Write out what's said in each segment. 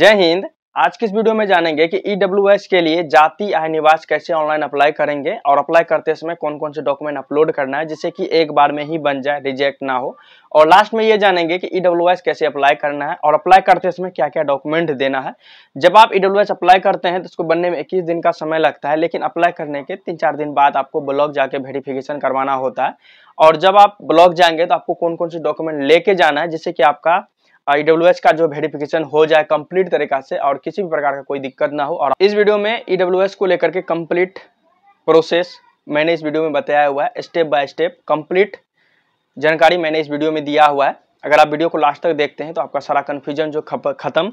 जय हिंद आज के इस वीडियो में जानेंगे कि ई e के लिए जाति आय निवास कैसे ऑनलाइन अप्लाई करेंगे और अप्लाई करते समय कौन कौन से डॉक्यूमेंट अपलोड करना है जिससे कि एक बार में ही बन जाए रिजेक्ट ना हो और लास्ट में ये जानेंगे कि ई e कैसे अप्लाई करना है और अप्लाई करते समय क्या क्या डॉक्यूमेंट देना है जब आप ई e अप्लाई करते हैं तो उसको बनने में इक्कीस दिन का समय लगता है लेकिन अप्लाई करने के तीन चार दिन बाद आपको ब्लॉक जाके वेरिफिकेशन करवाना होता है और जब आप ब्लॉक जाएंगे तो आपको कौन कौन से डॉक्यूमेंट लेके जाना है जिससे कि आपका एच e का जो वेरिफिकेशन हो जाए कंप्लीट तरीका से और किसी भी प्रकार का कोई दिक्कत ना हो और इस वीडियो में ई e को लेकर के कंप्लीट प्रोसेस मैंने इस वीडियो में बताया हुआ है स्टेप बाय स्टेप कंप्लीट जानकारी मैंने इस वीडियो में दिया हुआ है अगर आप वीडियो को लास्ट तक देखते हैं तो आपका सारा कन्फ्यूजन जो ख़त्म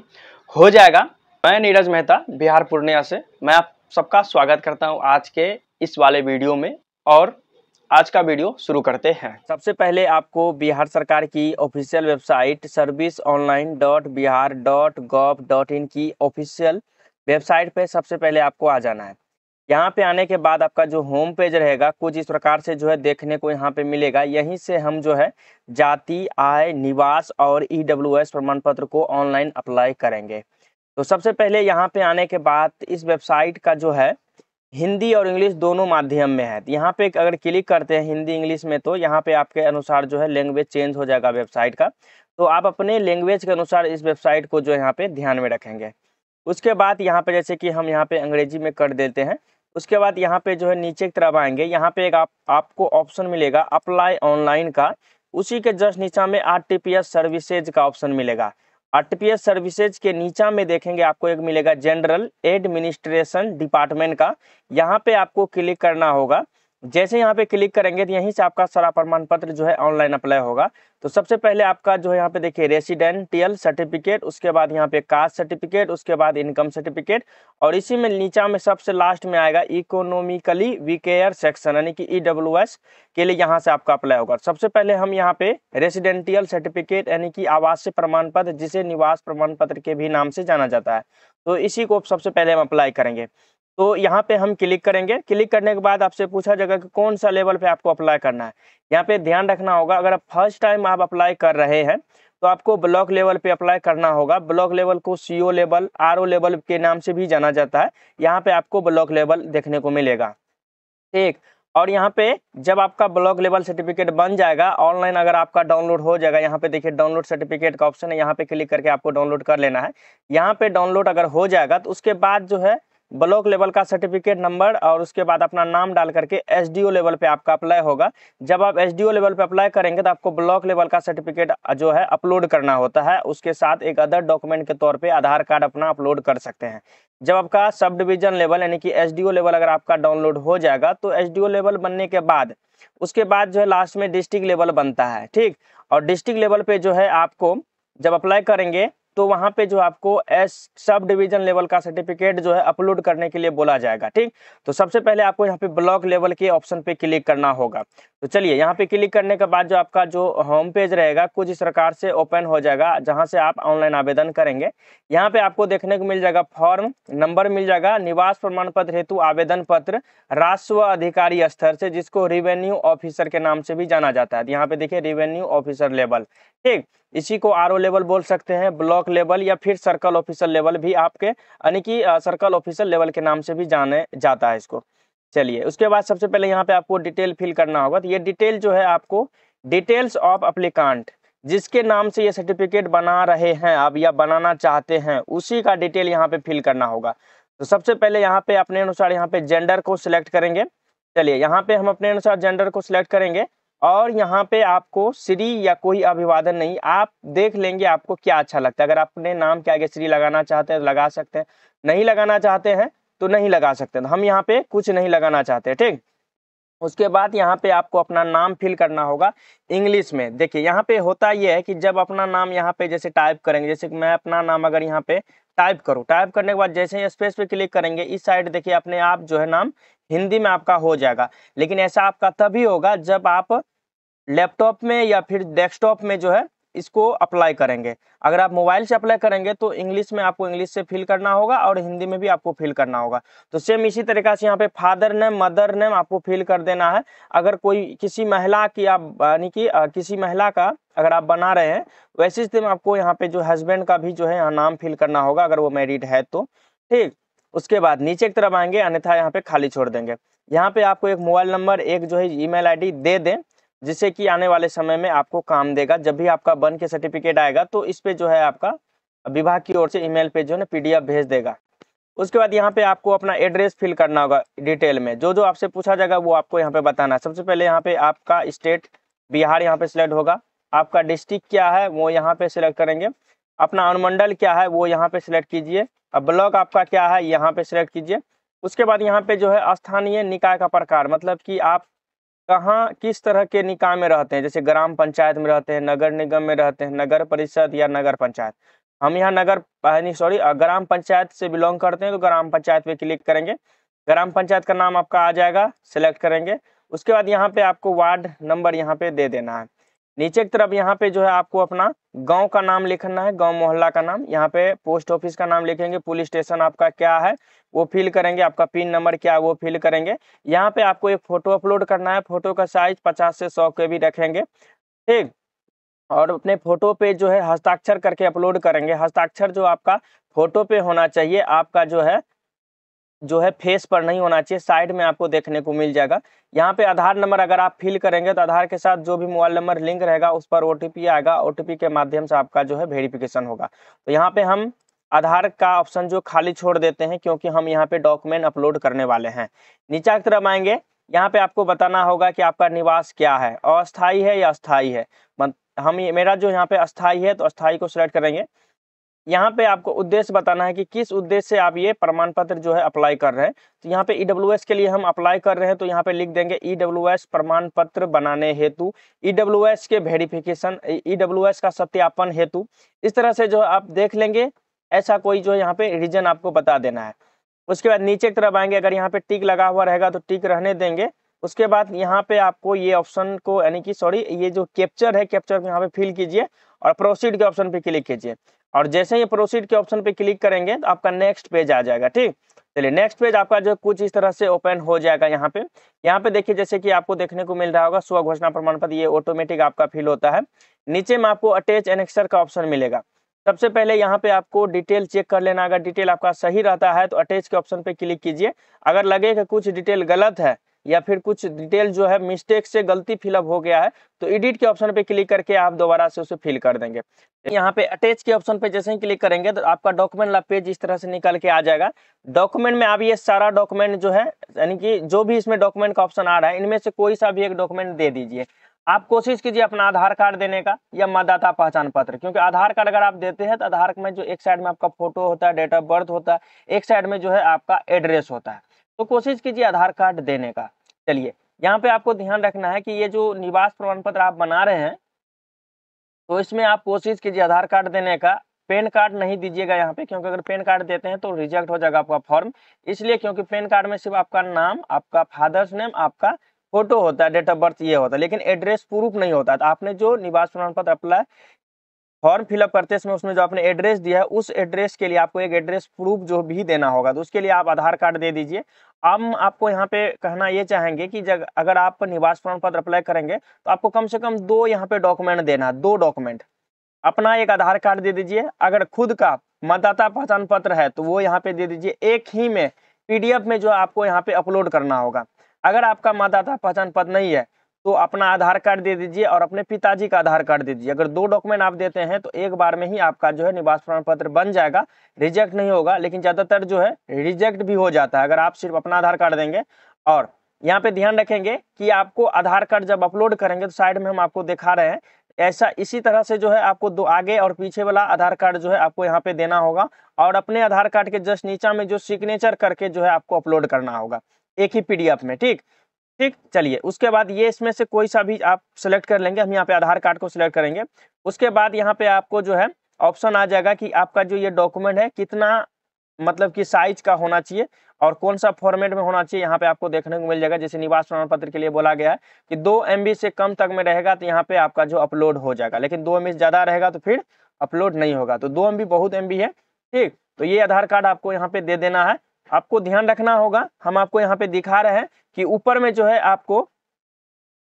हो जाएगा मैं नीरज मेहता बिहार पूर्णिया से मैं आप सबका स्वागत करता हूँ आज के इस वाले वीडियो में और आज का वीडियो शुरू करते हैं सबसे पहले आपको बिहार सरकार की official website service online dot Bihar dot gov dot in की ऑफिशियल वेबसाइट पे सबसे पहले आपको आ जाना है यहाँ पे आने के बाद आपका जो होम पेज रहेगा कुछ इस प्रकार से जो है देखने को यहाँ पे मिलेगा यहीं से हम जो है जाति आय निवास और ई e प्रमाण पत्र को ऑनलाइन अप्लाई करेंगे तो सबसे पहले यहाँ पे आने के बाद इस वेबसाइट का जो है हिंदी और इंग्लिश दोनों माध्यम में है तो यहाँ पे अगर क्लिक करते हैं हिंदी इंग्लिश में तो यहाँ पे आपके अनुसार जो है लैंग्वेज चेंज हो जाएगा वेबसाइट का तो आप अपने लैंग्वेज के अनुसार इस वेबसाइट को जो यहाँ पे ध्यान में रखेंगे उसके बाद यहाँ पे जैसे कि हम यहाँ पे अंग्रेजी में कर देते हैं उसके बाद यहाँ पे जो है नीचे की तरफ आएंगे यहाँ पे एक आप आपको ऑप्शन मिलेगा अप्लाई ऑनलाइन का उसी के जस्ट नीचा में आर सर्विसेज का ऑप्शन मिलेगा आरटीपीएस सर्विसेज के नीचा में देखेंगे आपको एक मिलेगा जनरल एडमिनिस्ट्रेशन डिपार्टमेंट का यहाँ पे आपको क्लिक करना होगा जैसे यहाँ पे क्लिक करेंगे तो यहीं से आपका सारा प्रमाण पत्र जो है ऑनलाइन अप्लाई होगा तो सबसे पहले आपका जो है यहाँ पे देखिए रेसिडेंटियल सर्टिफिकेट उसके बाद यहाँ पे कास्ट सर्टिफिकेट उसके बाद इनकम सर्टिफिकेट और इसी में नीचा में सबसे लास्ट में आएगा इकोनॉमिकली वीकेयर सेक्शन यानी कि ई के लिए यहाँ से आपका अप्लाई होगा सबसे पहले हम यहाँ पे रेसिडेंटियल सर्टिफिकेट यानी कि आवासीय प्रमाण पत्र जिसे निवास प्रमाण पत्र के भी नाम से जाना जाता है तो इसी को सबसे पहले हम अप्लाई करेंगे तो यहाँ पे हम क्लिक करेंगे क्लिक करने के बाद आपसे पूछा जाएगा कि कौन सा लेवल पे आपको अप्लाई करना है यहाँ पे ध्यान रखना होगा अगर आप फर्स्ट टाइम आप अप्लाई कर रहे हैं तो आपको ब्लॉक लेवल पे अप्लाई करना होगा ब्लॉक लेवल को सीओ लेवल आरओ लेवल के नाम से भी जाना जाता है यहाँ पे आपको ब्लॉक लेवल देखने को मिलेगा ठीक और यहाँ पे जब आपका ब्लॉक लेवल सर्टिफिकेट बन जाएगा ऑनलाइन अगर आपका डाउनलोड हो जाएगा यहाँ पे देखिए डाउनलोड सर्टिफिकेट का ऑप्शन है यहाँ पे क्लिक करके आपको डाउनलोड कर लेना है यहाँ पे डाउनलोड अगर हो जाएगा तो उसके बाद जो है ब्लॉक लेवल का सर्टिफिकेट नंबर और उसके बाद अपना नाम डाल करके एस लेवल पे आपका अप्लाई होगा जब आप एस लेवल पे अप्लाई करेंगे तो आपको ब्लॉक लेवल का सर्टिफिकेट जो है अपलोड करना होता है उसके साथ एक अदर डॉक्यूमेंट के तौर पर आधार कार्ड अपना अपलोड कर सकते हैं जब आपका सब डिविजन लेवल यानी कि एस लेवल अगर आपका डाउनलोड हो जाएगा तो एस लेवल बनने के बाद उसके बाद जो है लास्ट में डिस्ट्रिक्ट लेवल बनता है ठीक और डिस्ट्रिक्ट लेवल पर जो है आपको जब अप्लाई करेंगे तो वहां पे जो आपको एस सब डिवीजन लेवल का सर्टिफिकेट जो है अपलोड करने के लिए बोला जाएगा ठीक तो सबसे पहले आपको यहाँ पे ब्लॉक लेवल के ऑप्शन पे क्लिक करना होगा तो चलिए यहाँ पे क्लिक करने के बाद जो आपका जो होम पेज रहेगा कुछ इस प्रकार से ओपन हो जाएगा जहां से आप ऑनलाइन आवेदन करेंगे यहाँ पे आपको देखने को मिल जाएगा फॉर्म नंबर मिल जाएगा निवास प्रमाण पत्र हेतु आवेदन पत्र राजस्व अधिकारी स्तर से जिसको रिवेन्यू ऑफिसर के नाम से भी जाना जाता है यहाँ पे देखिए रिवेन्यू ऑफिसर लेवल ठीक इसी को आर लेवल बोल सकते हैं ब्लॉक लेवल या फिर सर्कल ऑफिसर लेवल भी आपके यानी कि सर्कल ऑफिसर लेवल के नाम से भी जाने जाता है इसको चलिए उसके बाद सबसे पहले यहाँ पे आपको डिटेल फिल करना होगा तो ये डिटेल जो है आपको डिटेल्स ऑफ अप्लीकांट जिसके नाम से ये सर्टिफिकेट बना रहे हैं आप या बनाना चाहते हैं उसी का डिटेल यहाँ पे फिल करना होगा तो सबसे पहले यहाँ पे अपने अनुसार यहाँ पे जेंडर को सिलेक्ट करेंगे चलिए यहाँ पे हम अपने अनुसार जेंडर को सिलेक्ट करेंगे और यहाँ पे आपको श्री या कोई अभिवादन नहीं आप देख लेंगे आपको क्या अच्छा लगता है अगर आपने नाम के आगे श्री लगाना चाहते हैं तो लगा सकते हैं नहीं लगाना चाहते हैं तो नहीं लगा सकते हैं। तो हम यहाँ पे कुछ नहीं लगाना चाहते ठीक उसके बाद यहाँ पे आपको अपना नाम फिल करना होगा इंग्लिश में देखिए यहाँ पे होता यह है कि जब अपना नाम यहाँ पे जैसे टाइप करेंगे जैसे मैं अपना नाम अगर यहाँ पे टाइप करूँ टाइप करने के बाद जैसे ही स्पेस पे क्लिक करेंगे इस साइड देखिए अपने आप जो है नाम हिंदी में आपका हो जाएगा लेकिन ऐसा आपका तभी होगा जब आप लैपटॉप में या फिर डेस्कटॉप में जो है इसको अप्लाई करेंगे अगर आप मोबाइल से अप्लाई करेंगे तो इंग्लिश में आपको इंग्लिश से फिल करना होगा और हिंदी में भी आपको फिल करना होगा तो सेम इसी तरीका से यहाँ पे फादर नेम मदर नेम आपको फिल कर देना है अगर कोई किसी महिला की आप यानी कि किसी महिला का अगर आप बना रहे हैं वैसे सेम आपको यहाँ पे जो हस्बैंड का भी जो है यहाँ नाम फिल करना होगा अगर वो मैरिड है तो ठीक उसके बाद नीचे की तरफ आएंगे अन्यथा यहाँ पे खाली छोड़ देंगे यहाँ पे आपको एक मोबाइल नंबर एक जो है ईमेल आईडी दे दें जिससे कि आने वाले समय में आपको काम देगा जब भी आपका बन के सर्टिफिकेट आएगा तो इस पे जो है आपका विभाग की ओर से ईमेल पे जो है ना पीडीएफ भेज देगा उसके बाद यहाँ पे आपको अपना एड्रेस फिल करना होगा डिटेल में जो जो आपसे पूछा जाएगा वो आपको यहाँ पे बताना है सबसे पहले यहाँ पे आपका स्टेट बिहार यहाँ पे सिलेक्ट होगा आपका डिस्ट्रिक्ट क्या है वो यहाँ पे सिलेक्ट करेंगे अपना अनुमंडल क्या है वो यहाँ पे सिलेक्ट कीजिए अब ब्लॉक आपका क्या है यहाँ पे सिलेक्ट कीजिए उसके बाद यहाँ पे जो है स्थानीय निकाय का प्रकार मतलब कि आप कहाँ किस तरह के निकाय में रहते हैं जैसे ग्राम पंचायत में रहते हैं नगर निगम में रहते हैं नगर परिषद या नगर पंचायत हम यहाँ नगर सॉरी ग्राम पंचायत से बिलोंग करते हैं तो ग्राम पंचायत पे क्लिक करेंगे ग्राम पंचायत का नाम आपका आ जाएगा सेलेक्ट करेंगे उसके बाद यहाँ पे आपको वार्ड नंबर यहाँ पे दे देना है नीचे की तरफ यहाँ पे जो है आपको अपना गांव का नाम लिखना है गांव मोहल्ला का नाम यहाँ पे पोस्ट ऑफिस का नाम लिखेंगे पुलिस स्टेशन आपका क्या है वो फिल करेंगे आपका पिन नंबर क्या है वो फिल करेंगे यहाँ पे आपको एक फोटो अपलोड करना है फोटो का साइज पचास से सौ के भी रखेंगे ठीक और अपने फोटो पे जो है हस्ताक्षर करके अपलोड करेंगे हस्ताक्षर जो आपका फोटो पे होना चाहिए आपका जो है जो है फेस पर नहीं होना चाहिए साइड में आपको देखने को मिल जाएगा यहाँ पे आधार नंबर अगर आप फिल करेंगे तो आधार के साथ जो भी मोबाइल नंबर लिंक रहेगा उस पर ओ आएगा ओ के माध्यम से आपका जो है वेरिफिकेशन होगा तो यहाँ पे हम आधार का ऑप्शन जो खाली छोड़ देते हैं क्योंकि हम यहाँ पे डॉक्यूमेंट अपलोड करने वाले हैं नीचा की तरफ आएंगे यहाँ पे आपको बताना होगा कि आपका निवास क्या है अस्थाई है या अस्थाई है हम मेरा जो यहाँ पे अस्थाई है तो अस्थाई को सिलेक्ट करेंगे यहाँ पे आपको उद्देश्य बताना है कि किस उद्देश्य से आप ये प्रमाण पत्र जो है अप्लाई कर रहे हैं तो यहाँ पे ई e के लिए हम अप्लाई कर रहे हैं तो यहाँ पे लिख देंगे ई e प्रमाण पत्र बनाने हेतु ई e के वेरिफिकेशन ई का सत्यापन हेतु इस तरह से जो आप देख लेंगे ऐसा कोई जो है यहाँ पे रीजन आपको बता देना है उसके बाद नीचे की तरफ आएंगे अगर यहाँ पे टिक लगा हुआ रहेगा तो टिक रहने देंगे उसके बाद यहाँ पे आपको ये ऑप्शन को यानी कि सॉरी ये जो कैप्चर है कैप्चर को यहाँ पे फिल कीजिए और प्रोसीड के ऑप्शन पे क्लिक कीजिए और जैसे ही प्रोसीड के ऑप्शन पे क्लिक करेंगे तो आपका नेक्स्ट पेज आ जाएगा ठीक चलिए नेक्स्ट पेज आपका जो कुछ इस तरह से ओपन हो जाएगा यहाँ पे यहाँ पे देखिए जैसे कि आपको देखने को मिल रहा होगा स्व घोषणा प्रमाण पत्र ये ऑटोमेटिक आपका फिल होता है नीचे में आपको अटैच एनेक्सर का ऑप्शन मिलेगा सबसे पहले यहाँ पे आपको डिटेल चेक कर लेना अगर डिटेल आपका सही रहता है तो अटैच के ऑप्शन पे क्लिक कीजिए अगर लगे कि कुछ डिटेल गलत है या फिर कुछ डिटेल जो है मिस्टेक से गलती फिलअप हो गया है तो एडिट के ऑप्शन पे क्लिक करके आप दोबारा से उसे फिल कर देंगे यहाँ पे अटैच के ऑप्शन पे जैसे ही क्लिक करेंगे तो आपका डॉक्यूमेंट वाला पेज इस तरह से निकल के आ जाएगा डॉक्यूमेंट में आप ये सारा डॉक्यूमेंट जो है यानी कि जो भी इसमें डॉक्यूमेंट का ऑप्शन आ रहा है इनमें से कोई सा भी एक डॉक्यूमेंट दे दीजिए आप कोशिश कीजिए अपना आधार कार्ड देने का या मतदाता पहचान पत्र क्योंकि आधार कार्ड अगर आप देते हैं तो आधार में जो एक साइड में आपका फोटो होता है डेट ऑफ बर्थ होता है एक साइड में जो है आपका एड्रेस होता है तो कोशिश कीजिए आधार कार्ड देने का चलिए यहाँ पे आपको ध्यान रखना है कि ये जो निवास प्रमाण पत्र आप बना रहे हैं तो इसमें आप कोशिश कीजिए आधार कार्ड देने का पेन कार्ड नहीं दीजिएगा यहाँ पे क्योंकि अगर पेन कार्ड देते हैं तो रिजेक्ट हो जाएगा आपका फॉर्म इसलिए क्योंकि पेन कार्ड में सिर्फ आपका नाम आपका फादर्स नेम आपका फोटो होता है डेट ऑफ बर्थ ये होता है लेकिन एड्रेस प्रूफ नहीं होता तो आपने जो निवास प्रमाण पत्र अप्लाई फॉर्म फिलअप करते समय उसमें जो आपने एड्रेस दिया है उस एड्रेस के लिए आपको एक एड्रेस प्रूफ जो भी देना होगा तो उसके लिए आप आधार कार्ड दे दीजिए हम आपको यहाँ पे कहना ये चाहेंगे कि जब अगर आप निवास प्रमाण पत्र अप्लाई करेंगे तो आपको कम से कम दो यहाँ पे डॉक्यूमेंट देना दो डॉक्यूमेंट अपना एक आधार कार्ड दे दीजिए अगर खुद का मतदाता पहचान पत्र है तो वो यहाँ पे दे दीजिए एक ही में पीडीएफ में जो आपको यहाँ पे अपलोड करना होगा अगर आपका मतदाता पहचान पत्र नहीं है तो अपना आधार कार्ड दे दीजिए और अपने पिताजी का आधार कार्ड दे दीजिए अगर दो डॉक्यूमेंट आप देते हैं तो एक बार में ही आपका जो है निवास प्रमाण पत्र बन जाएगा रिजेक्ट नहीं होगा लेकिन ज़्यादातर जो है रिजेक्ट भी हो जाता है अगर आप सिर्फ अपना आधार कार्ड देंगे और यहाँ पे ध्यान रखेंगे कि आपको आधार कार्ड जब अपलोड करेंगे तो साइड में हम आपको दिखा रहे हैं ऐसा इसी तरह से जो है आपको दो आगे और पीछे वाला आधार कार्ड जो है आपको यहाँ पे देना होगा और अपने आधार कार्ड के जस्ट नीचा में जो सिग्नेचर करके जो है आपको अपलोड करना होगा एक ही पीडीएफ में ठीक ठीक चलिए उसके बाद ये इसमें से कोई सा भी आप सिलेक्ट कर लेंगे हम यहाँ पे आधार कार्ड को सिलेक्ट करेंगे उसके बाद यहाँ पे आपको जो है ऑप्शन आ जाएगा कि आपका जो ये डॉक्यूमेंट है कितना मतलब कि साइज का होना चाहिए और कौन सा फॉर्मेट में होना चाहिए यहाँ पे आपको देखने को मिल जाएगा जैसे निवास प्रमाण पत्र के लिए बोला गया है कि दो एम से कम तक में रहेगा तो यहाँ पे आपका जो अपलोड हो जाएगा लेकिन दो एम ज़्यादा रहेगा तो फिर अपलोड नहीं होगा तो दो एम बहुत एम है ठीक तो ये आधार कार्ड आपको यहाँ पे दे देना है आपको ध्यान रखना होगा हम आपको यहाँ पे दिखा रहे हैं कि ऊपर में जो है आपको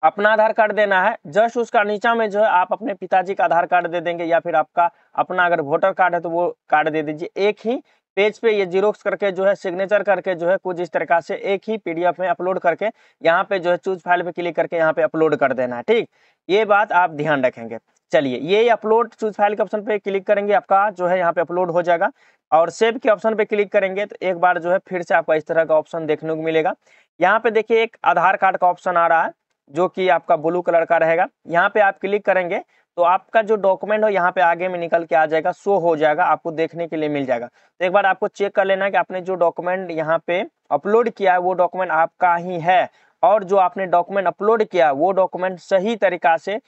अपना आधार कार्ड देना है जस्ट उसका नीचा में जो है आप अपने पिताजी का आधार कार्ड दे देंगे या फिर आपका अपना अगर वोटर कार्ड है तो वो कार्ड दे दीजिए एक ही पेज पे ये जीरोक्स करके जो है सिग्नेचर करके जो है कुछ इस तरीका से एक ही पीडीएफ में अपलोड करके यहाँ पे जो है चूज फाइल पे क्लिक करके यहाँ पे अपलोड कर देना है ठीक ये बात आप ध्यान रखेंगे चलिए ये अपलोड चूज फाइल के ऑप्शन पे क्लिक करेंगे आपका जो है यहाँ पे अपलोड हो जाएगा और सेव के ऑप्शन पे क्लिक करेंगे तो एक बार जो है फिर से आपका इस तरह का ऑप्शन देखने को मिलेगा यहाँ पे देखिए एक आधार कार्ड का ऑप्शन आ रहा है जो कि आपका ब्लू कलर का रहेगा यहाँ पे आप क्लिक करेंगे तो आपका जो डॉक्यूमेंट हो यहाँ पे आगे में निकल के आ जाएगा शो हो जाएगा आपको देखने के लिए मिल जाएगा तो एक बार आपको चेक कर लेना है कि आपने जो डॉक्यूमेंट यहाँ पे अपलोड किया है वो डॉक्यूमेंट आपका ही है और जो आपने डॉक्यूमेंट अपलोड किया वो डॉक्यूमेंट सही तरीका से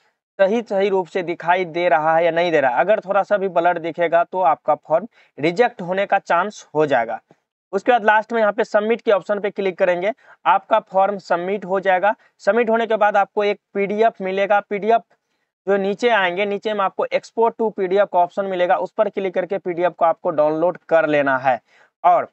सही सही रूप से दिखाई दे रहा है या नहीं दे रहा है अगर थोड़ा सा भी ब्लड दिखेगा तो आपका फॉर्म रिजेक्ट होने का चांस हो जाएगा उसके बाद लास्ट में यहाँ पे सबमिट के ऑप्शन पे क्लिक करेंगे आपका फॉर्म सबमिट हो जाएगा सबमिट होने के बाद आपको एक पीडीएफ मिलेगा पीडीएफ जो नीचे आएंगे नीचे में आपको एक्सपोर्ट टू पीडीएफ का ऑप्शन मिलेगा उस पर क्लिक करके पीडीएफ को आपको डाउनलोड कर लेना है और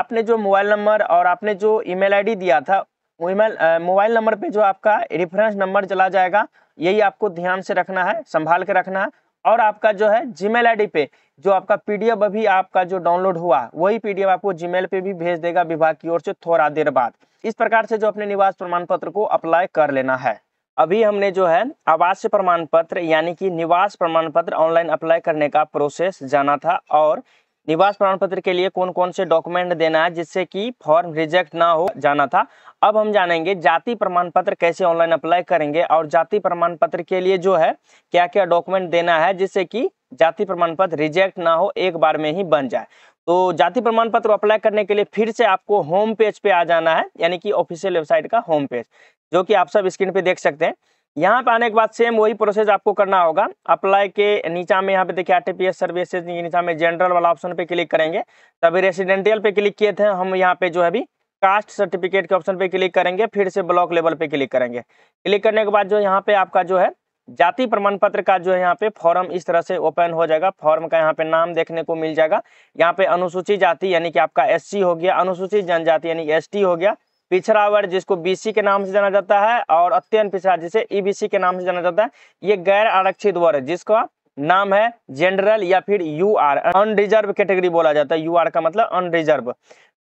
आपने जो मोबाइल नंबर और आपने जो ईमेल आईडी दिया था मोबाइल मोबाइल नंबर पे जो आपका रेफरेंस नंबर चला जाएगा यही आपको ध्यान से रखना है संभाल के रखना है और आपका जो है जीमेल आईडी पे जो आपका पीडीएफ अभी आपका जो डाउनलोड हुआ वही पीडीएफ आपको जीमेल पे भी भेज देगा विभाग की ओर से थोड़ा देर बाद इस प्रकार से जो अपने निवास प्रमाण पत्र को अप्लाई कर लेना है अभी हमने जो है आवास प्रमाण पत्र यानी कि निवास प्रमाण पत्र ऑनलाइन अप्लाई करने का प्रोसेस जाना था और निवास प्रमाण पत्र के लिए कौन कौन से डॉक्यूमेंट देना है जिससे कि फॉर्म रिजेक्ट ना हो जाना था अब हम जानेंगे जाति प्रमाण पत्र कैसे ऑनलाइन अप्लाई करेंगे और जाति प्रमाण पत्र के लिए जो है क्या क्या डॉक्यूमेंट देना है जिससे कि जाति प्रमाण पत्र रिजेक्ट ना हो एक बार में ही बन जाए तो जाति प्रमाण पत्र अप्लाई करने के लिए फिर से आपको होम पेज पे आ जाना है यानी कि ऑफिशियल वेबसाइट का होम पेज जो कि आप सब स्क्रीन पे देख सकते हैं यहाँ पे आने के बाद सेम वही प्रोसेस आपको करना होगा अप्लाई के नीचा में यहाँ पे देखिए आरटीपीएस सर्विसेज नीचा में जनरल वाला ऑप्शन पे क्लिक करेंगे तभी रेसिडेंटियल पे क्लिक किए थे हम यहाँ पे जो है अभी कास्ट सर्टिफिकेट के ऑप्शन पे क्लिक करेंगे फिर से ब्लॉक लेवल पे क्लिक करेंगे क्लिक करने के बाद जो यहाँ पे आपका जो है जाति प्रमाण पत्र का जो है यहाँ पे फॉर्म इस तरह से ओपन हो जाएगा फॉर्म का यहाँ पे नाम देखने को मिल जाएगा यहाँ पे अनुसूचित जाति यानी कि आपका एस हो गया अनुसूचित जनजाति यानी एस हो गया पिछड़ा वर्ग जिसको बीसी के नाम से जाना जाता है और अत्यंत पिछड़ा जिसे ईबीसी के नाम से जाना जाता है ये गैर आरक्षित वर्ग जिसका नाम है जनरल या फिर यू आर अनरिजर्व कैटेगरी बोला जाता है यू आर का मतलब अनरिजर्व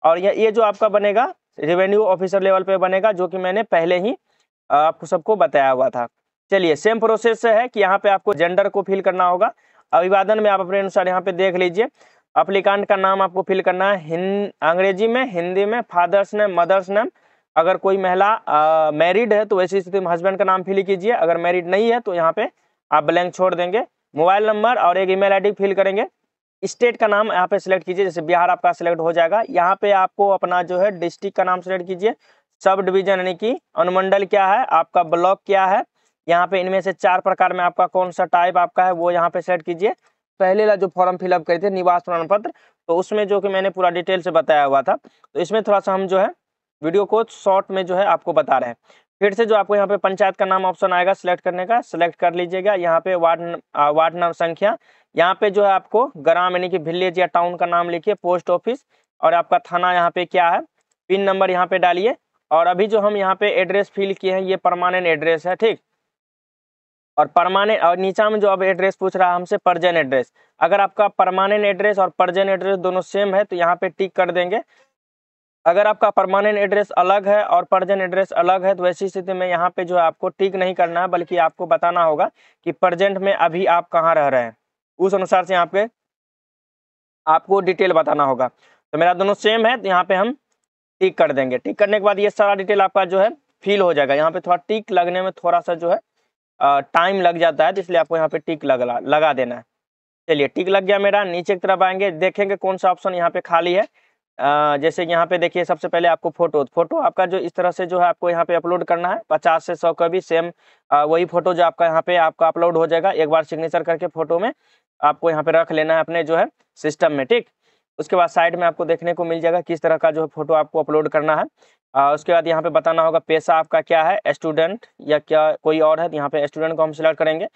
और ये ये जो आपका बनेगा रेवेन्यू ऑफिसर लेवल पे बनेगा जो कि मैंने पहले ही आपको सबको बताया हुआ था चलिए सेम प्रोसेस है कि यहाँ पे आपको जेंडर को फिल करना होगा अभिवादन में आप अपने अनुसार यहाँ पे देख लीजिए अप्लीकांट का नाम आपको फिल करना है हिं अंग्रेजी में हिंदी में फादर्स नेम मदर्स नेम अगर कोई महिला मैरिड है तो वैसी स्थिति में हस्बैंड का नाम फिल कीजिए अगर मैरिड नहीं है तो यहाँ पे आप ब्लैंक छोड़ देंगे मोबाइल नंबर और एक ईमेल आईडी फिल करेंगे स्टेट का नाम यहाँ पे सिलेक्ट कीजिए जैसे बिहार आपका सिलेक्ट हो जाएगा यहाँ पे आपको अपना जो है डिस्ट्रिक्ट का नाम सिलेक्ट कीजिए सब डिवीजन यानी कि अनुमंडल क्या है आपका ब्लॉक क्या है यहाँ पे इनमें से चार प्रकार में आपका कौन सा टाइप आपका है वो यहाँ पे सेलेक्ट कीजिए पहले ला जो फॉर्म फिलअप करे थे निवास प्रमाण पत्र तो उसमें जो कि मैंने पूरा डिटेल से बताया हुआ था तो इसमें थोड़ा सा हम जो है वीडियो को शॉर्ट में जो है आपको बता रहे हैं फिर से जो आपको यहाँ पे पंचायत का नाम ऑप्शन आएगा सिलेक्ट करने का सिलेक्ट कर लीजिएगा यहाँ पे वार्ड वार्ड नाम संख्या यहाँ पे जो है आपको ग्राम यानी कि विलेज या टाउन का नाम लिखिए पोस्ट ऑफिस और आपका थाना यहाँ पे क्या है पिन नंबर यहाँ पे डालिए और अभी जो हम यहाँ पे एड्रेस फिल किए हैं ये परमानेंट एड्रेस है ठीक और परमानेंट और नीचा में जो अब एड्रेस पूछ रहा है हमसे परजेंट एड्रेस अगर आपका परमानेंट एड्रेस और परजेंट एड्रेस दोनों सेम है तो यहाँ पे टिक कर देंगे अगर आपका परमानेंट एड्रेस अलग है और परजेंट एड्रेस अलग है तो ऐसी स्थिति में यहाँ पे जो है आपको टिक नहीं करना है बल्कि आपको बताना होगा कि परजेंट में अभी आप कहाँ रह रहे हैं उस अनुसार से यहाँ पे आपको डिटेल बताना होगा तो मेरा दोनों सेम है तो यहाँ पे हम टिक कर देंगे टिक करने के बाद ये सारा डिटेल आपका जो है फील हो जाएगा यहाँ पे थोड़ा टिक लगने में थोड़ा सा जो है टाइम लग जाता है तो इसलिए आपको यहाँ पे टिक लगा लगा देना है चलिए टिक लग गया मेरा नीचे की तरफ आएंगे देखेंगे कौन सा ऑप्शन यहाँ पे खाली है जैसे यहाँ पे देखिए सबसे पहले आपको फोटो फोटो आपका जो इस तरह से जो है आपको यहाँ पे अपलोड करना है पचास से सौ का भी सेम वही फोटो जो आपका यहाँ पे आपका अपलोड हो जाएगा एक बार सिग्नेचर करके फोटो में आपको यहाँ पे रख लेना है अपने जो है सिस्टम में ठीक उसके बाद साइड में आपको देखने को मिल जाएगा किस तरह का जो है फोटो आपको अपलोड करना है आ, उसके बाद यहाँ पे बताना होगा पैसा आपका क्या है स्टूडेंट या क्या कोई और है तो यहाँ पे स्टूडेंट को हम सिलेक्ट करेंगे